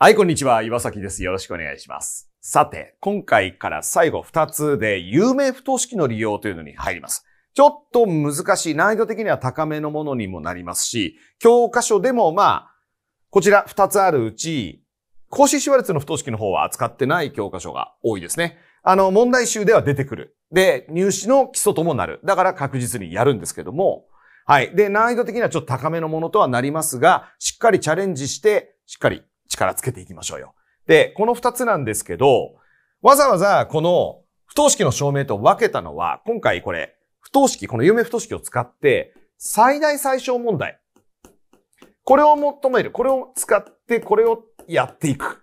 はい、こんにちは。岩崎です。よろしくお願いします。さて、今回から最後2つで有名不等式の利用というのに入ります。ちょっと難しい、難易度的には高めのものにもなりますし、教科書でもまあ、こちら2つあるうち、公式シ話列の不等式の方は扱ってない教科書が多いですね。あの、問題集では出てくる。で、入試の基礎ともなる。だから確実にやるんですけども、はい。で、難易度的にはちょっと高めのものとはなりますが、しっかりチャレンジして、しっかり力つけていきましょうよ。で、この二つなんですけど、わざわざこの不等式の証明と分けたのは、今回これ、不等式、この有名不等式を使って、最大最小問題。これを求める。これを使って、これをやっていく。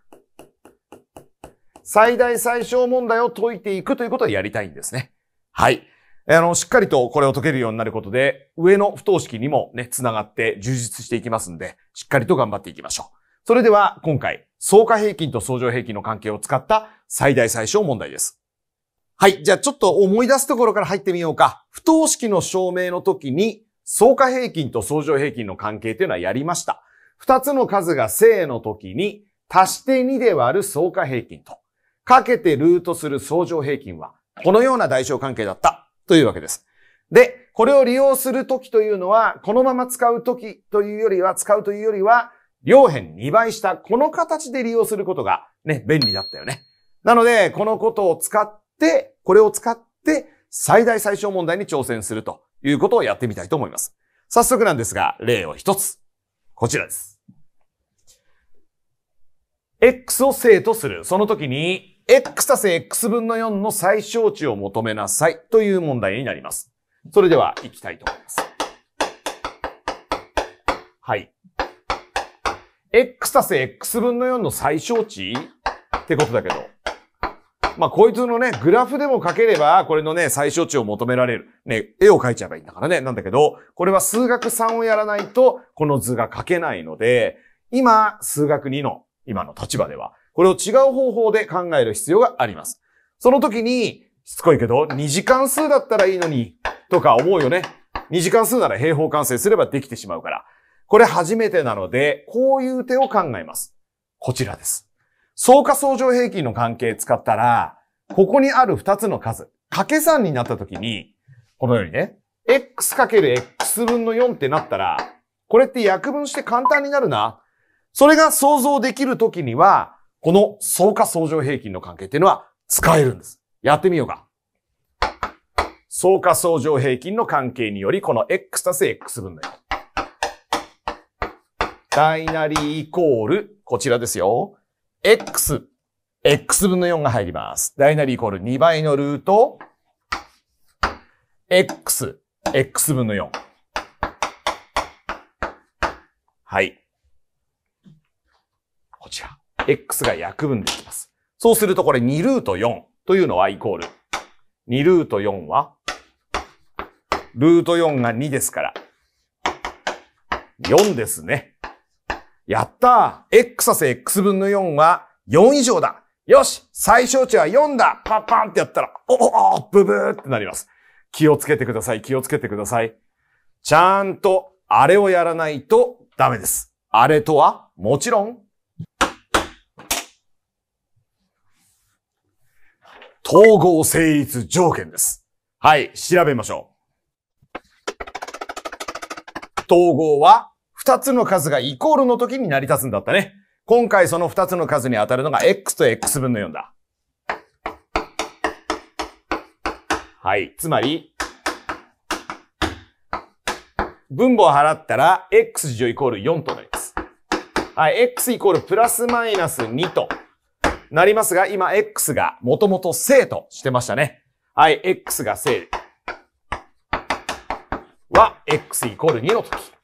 最大最小問題を解いていくということをやりたいんですね。はい。あの、しっかりとこれを解けるようになることで、上の不等式にもね、つながって充実していきますんで、しっかりと頑張っていきましょう。それでは今回、相加平均と相乗平均の関係を使った最大最小問題です。はい。じゃあちょっと思い出すところから入ってみようか。不等式の証明の時に、相加平均と相乗平均の関係というのはやりました。二つの数が正の時に、足して2で割る相加平均と、かけてルートする相乗平均は、このような代償関係だったというわけです。で、これを利用するときというのは、このまま使うときというよりは、使うというよりは、両辺2倍したこの形で利用することがね、便利だったよね。なので、このことを使って、これを使って最大最小問題に挑戦するということをやってみたいと思います。早速なんですが、例を一つ。こちらです。x を正とする。その時に、x 足せ x 分の4の最小値を求めなさいという問題になります。それでは、行きたいと思います。はい。x たす x 分の4の最小値ってことだけど。まあ、こいつのね、グラフでも書ければ、これのね、最小値を求められる。ね、絵を描いちゃえばいいんだからね。なんだけど、これは数学3をやらないと、この図が書けないので、今、数学2の、今の立場では、これを違う方法で考える必要があります。その時に、しつこいけど、2次関数だったらいいのに、とか思うよね。2次関数なら平方完成すればできてしまうから。これ初めてなので、こういう手を考えます。こちらです。相加相乗平均の関係使ったら、ここにある2つの数、掛け算になった時に、このようにね、x かける x 分の4ってなったら、これって約分して簡単になるな。それが想像できる時には、この相加相乗平均の関係っていうのは使えるんです。やってみようか。相加相乗平均の関係により、この x たす x 分の4。大なりイコール、こちらですよ。x。x 分の4が入ります。大なりイコール2倍のルート、x。x 分の4。はい。こちら。x が約分できます。そうするとこれ2ルート4というのはイコール。2ルート4は、ルート4が2ですから、4ですね。やったー !x させ x 分の4は4以上だよし最小値は4だパッパンってやったら、おおおブブーってなります。気をつけてください、気をつけてください。ちゃんと、あれをやらないとダメです。あれとは、もちろん、統合成立条件です。はい、調べましょう。統合は二つの数がイコールの時に成り立つんだったね。今回その二つの数に当たるのが x と x 分の4だ。はい。つまり、分母を払ったら、x 乗イコール4となります。はい。x イコールプラスマイナス2となりますが、今 x がもともと正としてましたね。はい。x が正は、x イコール2の時。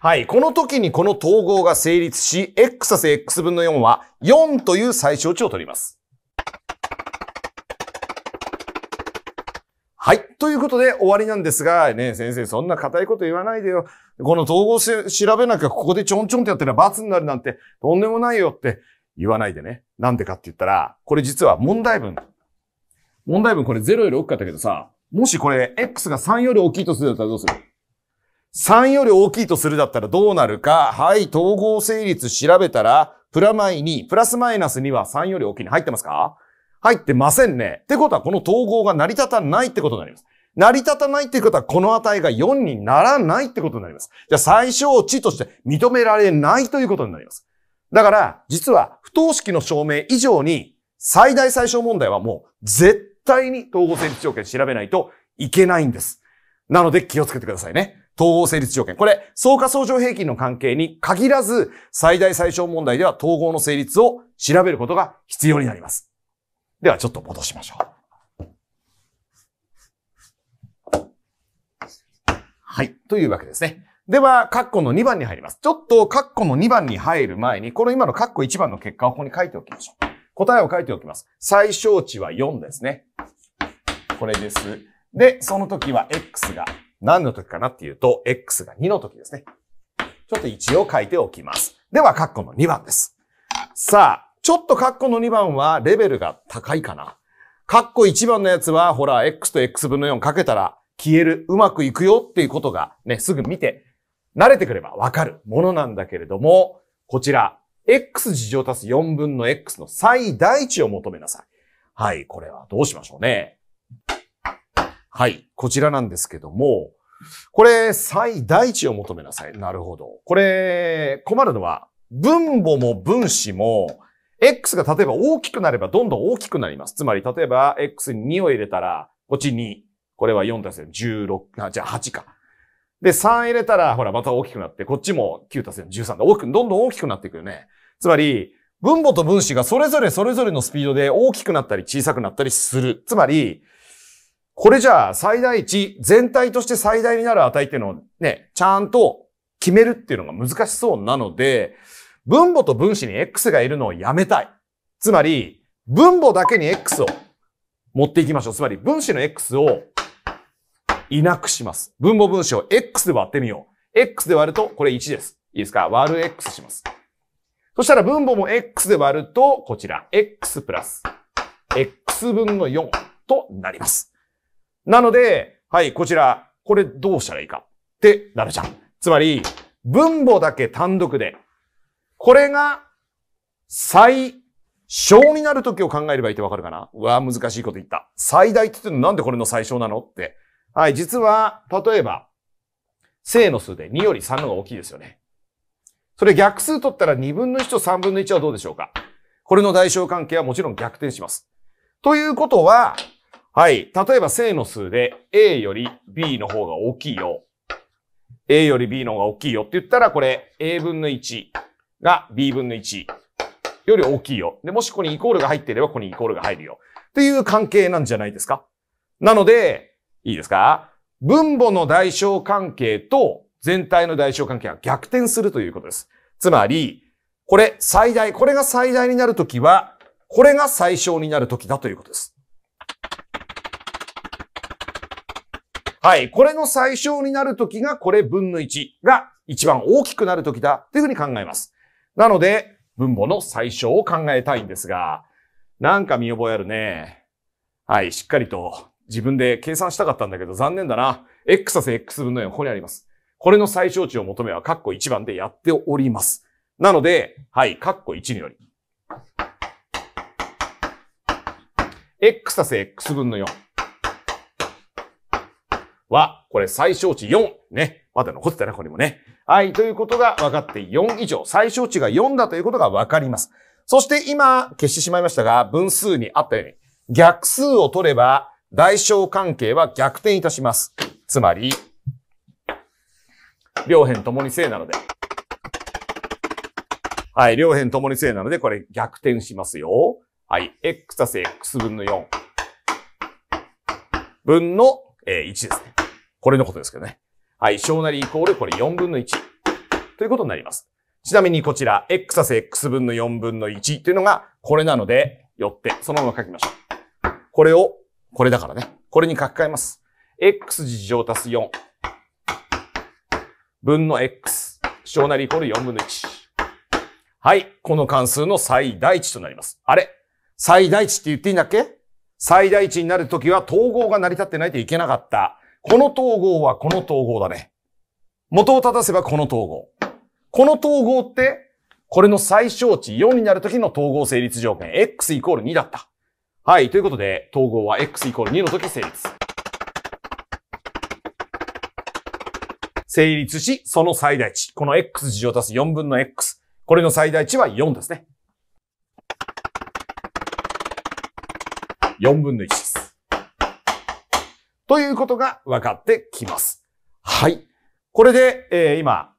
はい。この時にこの統合が成立し、x 足す x 分の4は4という最小値を取ります。はい。ということで終わりなんですが、ね、先生、そんな硬いこと言わないでよ。この統合調べなきゃここでちょんちょんってやったら罰になるなんて、とんでもないよって言わないでね。なんでかって言ったら、これ実は問題文。問題文これ0より大きかったけどさ、もしこれ x が3より大きいとするだったらどうする3より大きいとするだったらどうなるか。はい、統合成立調べたら、プラマイ2、プラスマイナス2は3より大きいに入ってますか入ってませんね。ってことはこの統合が成り立たないってことになります。成り立たないってことはこの値が4にならないってことになります。じゃあ最小値として認められないということになります。だから、実は不等式の証明以上に最大最小問題はもう絶対に統合成立条件調べないといけないんです。なので気をつけてくださいね。統合成立条件。これ、相加相乗平均の関係に限らず、最大最小問題では統合の成立を調べることが必要になります。では、ちょっと戻しましょう。はい。というわけですね。では、カッコの2番に入ります。ちょっと、カッコの2番に入る前に、この今のカッコ1番の結果をここに書いておきましょう。答えを書いておきます。最小値は4ですね。これです。で、その時は x が何の時かなっていうと、x が2の時ですね。ちょっと一応書いておきます。では、カッコの2番です。さあ、ちょっとカッコの2番はレベルが高いかな。カッコ1番のやつは、ほら、x と x 分の4かけたら消える、うまくいくよっていうことがね、すぐ見て、慣れてくればわかるものなんだけれども、こちら、x 事乗足す4分の x の最大値を求めなさい。はい、これはどうしましょうね。はい。こちらなんですけども、これ、最大値を求めなさい。なるほど。これ、困るのは、分母も分子も、X が例えば大きくなればどんどん大きくなります。つまり、例えば X に2を入れたら、こっち2。これは4足せ16、あ、じゃあ8か。で、3入れたら、ほら、また大きくなって、こっちも9足せ13で、大きく、どんどん大きくなっていくよね。つまり、分母と分子がそれぞれそれぞれのスピードで大きくなったり小さくなったりする。つまり、これじゃあ最大値、全体として最大になる値っていうのをね、ちゃんと決めるっていうのが難しそうなので、分母と分子に X がいるのをやめたい。つまり、分母だけに X を持っていきましょう。つまり、分子の X をいなくします。分母分子を X で割ってみよう。X で割ると、これ1です。いいですか割る X します。そしたら分母も X で割ると、こちら、X プラス、X 分の4となります。なので、はい、こちら、これどうしたらいいかってなるじゃん。つまり、分母だけ単独で、これが最小になる時を考えればいいってわかるかなうわ、難しいこと言った。最大って言ってのなんでこれの最小なのって。はい、実は、例えば、正の数で2より3の方が大きいですよね。それ逆数取ったら2分の1と3分の1はどうでしょうかこれの代償関係はもちろん逆転します。ということは、はい。例えば正の数で A より B の方が大きいよ。A より B の方が大きいよって言ったら、これ A 分の1が B 分の1より大きいよ。で、もしここにイコールが入っていれば、ここにイコールが入るよ。っていう関係なんじゃないですかなので、いいですか分母の代償関係と全体の代償関係が逆転するということです。つまり、これ最大、これが最大になるときは、これが最小になるときだということです。はい。これの最小になる時がこれ分の1が一番大きくなる時だというふうに考えます。なので、分母の最小を考えたいんですが、なんか見覚えあるね。はい、しっかりと自分で計算したかったんだけど残念だな。x さす x 分の4、ここにあります。これの最小値を求めは、カッコ1番でやっております。なので、はい、カッコ1により、x さす x 分の4。は、これ最小値4。ね。まだ残ってたな、これもね。はい。ということが分かって4以上。最小値が4だということが分かります。そして今、消してしまいましたが、分数にあったように、逆数を取れば、代償関係は逆転いたします。つまり、両辺ともに正なので。はい、両辺ともに正なので、これ逆転しますよ。はい、x 足す x 分の4分の、え1ですね。これのことですけどね。はい、小なりイコールこれ4分の1ということになります。ちなみにこちら、x 足す x 分の4分の1というのがこれなので、よって、そのまま書きましょう。これを、これだからね。これに書き換えます。x 事乗足す4分の x 小なりイコール4分の1。はい。この関数の最大値となります。あれ最大値って言っていいんだっけ最大値になるときは統合が成り立ってないといけなかった。この統合はこの統合だね。元を正せばこの統合。この統合って、これの最小値4になるときの統合成立条件、x イコール2だった。はい。ということで、統合は x イコール2の時成立。成立し、その最大値。この x 字を足す4分の x。これの最大値は4ですね。4分の1です。ということが分かってきます。はい。これで、えー、今、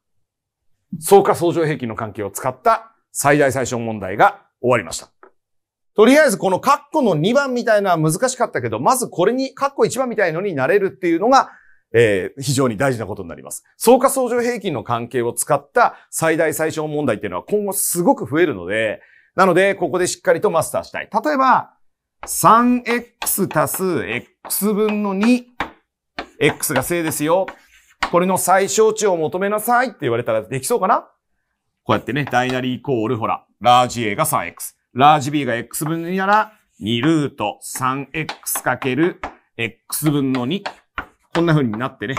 相加相乗平均の関係を使った最大最小問題が終わりました。とりあえずこのカッコの2番みたいな難しかったけど、まずこれにカッコ1番みたいのになれるっていうのが、えー、非常に大事なことになります。相加相乗平均の関係を使った最大最小問題っていうのは今後すごく増えるので、なので、ここでしっかりとマスターしたい。例えば、3x 足す x 分の 2x が正ですよ。これの最小値を求めなさいって言われたらできそうかなこうやってね、ダイナリーイコール、ほら、ラージ A が 3x、ラージ B が x 分の2なら、2ルート 3x かける x 分の2。こんな風になってね、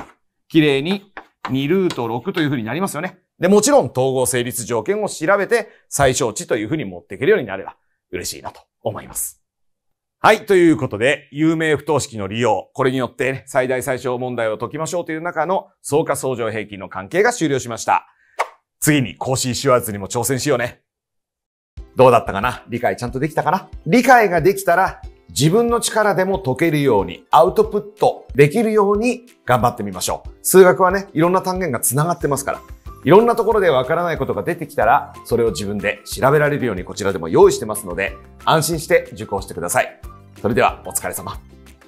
綺麗に2ルート6という風になりますよね。で、もちろん統合成立条件を調べて最小値という風に持っていけるようになれば嬉しいなと思います。はい。ということで、有名不等式の利用。これによって、ね、最大最小問題を解きましょうという中の相加相乗平均の関係が終了しました。次に更新手話術にも挑戦しようね。どうだったかな理解ちゃんとできたかな理解ができたら、自分の力でも解けるように、アウトプットできるように頑張ってみましょう。数学はね、いろんな単元が繋がってますから。いろんなところでわからないことが出てきたら、それを自分で調べられるようにこちらでも用意してますので、安心して受講してください。それではお疲れ様。